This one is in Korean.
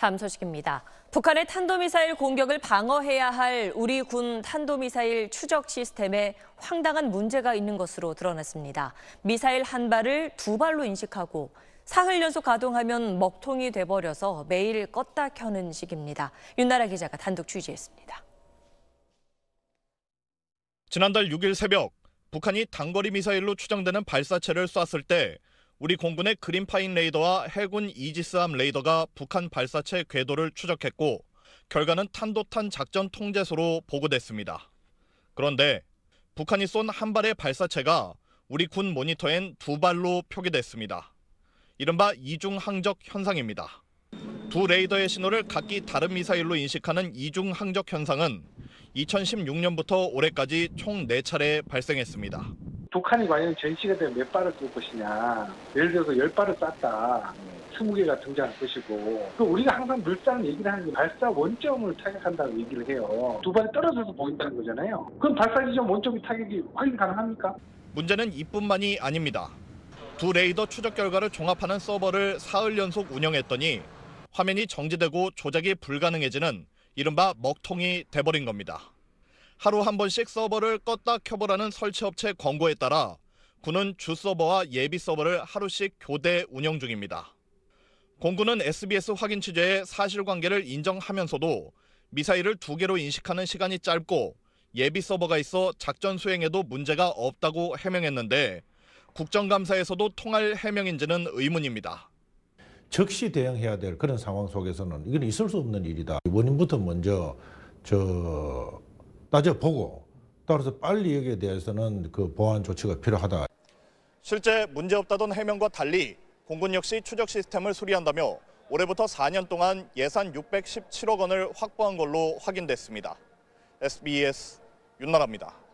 다음 소식입니다. 북한의 탄도미사일 공격을 방어해야 할 우리 군 탄도미사일 추적 시스템에 황당한 문제가 있는 것으로 드러났습니다. 미사일 한 발을 두 발로 인식하고 사흘 연속 가동하면 먹통이 돼버려서 매일 껐다 켜는 식입니다. 윤나라 기자가 단독 취재했습니다. 지난달 6일 새벽 북한이 단거리 미사일로 추정되는 발사체를 쐈을 때 우리 공군의 그린파인 레이더와 해군 이지스함 레이더가 북한 발사체 궤도를 추적했고 결과는 탄도탄 작전 통제소로 보고됐습니다. 그런데 북한이 쏜 한 발의 발사체가 우리 군 모니터엔 두 발로 표기됐습니다. 이른바 이중항적 현상입니다. 두 레이더의 신호를 각기 다른 미사일로 인식하는 이중항적 현상은 2016년부터 올해까지 총 4차례 발생했습니다. 북한이 과연 전시가 되면 몇 발을 쏠 것이냐. 예를 들어서 열 발을 쐈다. 스무 개가 등장할 것이고 또 우리가 항상 물산 얘기를 하는 게 발사 원점을 타격한다고 얘기를 해요. 두 발이 떨어져서 보인다는 거잖아요. 그럼 발사 지점 원점이 타격이 확인 가능합니까? 문제는 이뿐만이 아닙니다. 두 레이더 추적 결과를 종합하는 서버를 사흘 연속 운영했더니 화면이 정지되고 조작이 불가능해지는 이른바 먹통이 돼버린 겁니다. 하루 한 번씩 서버를 껐다 켜보라는 설치업체 권고에 따라 군은 주 서버와 예비 서버를 하루씩 교대 운영 중입니다. 공군은 SBS 확인 취재에 사실관계를 인정하면서도 미사일을 두 개로 인식하는 시간이 짧고 예비 서버가 있어 작전 수행에도 문제가 없다고 해명했는데 국정감사에서도 통할 해명인지는 의문입니다. 즉시 대응해야 될 그런 상황 속에서는 이건 있을 수 없는 일이다. 원인부터 먼저 저 따져보고 따라서 빨리 여기에 대해서는 그 보완 조치가 필요하다. 실제 문제없다던 해명과 달리 공군 역시 추적 시스템을 수리한다며 올해부터 4년 동안 예산 617억 원을 확보한 걸로 확인됐습니다. SBS 윤나라입니다.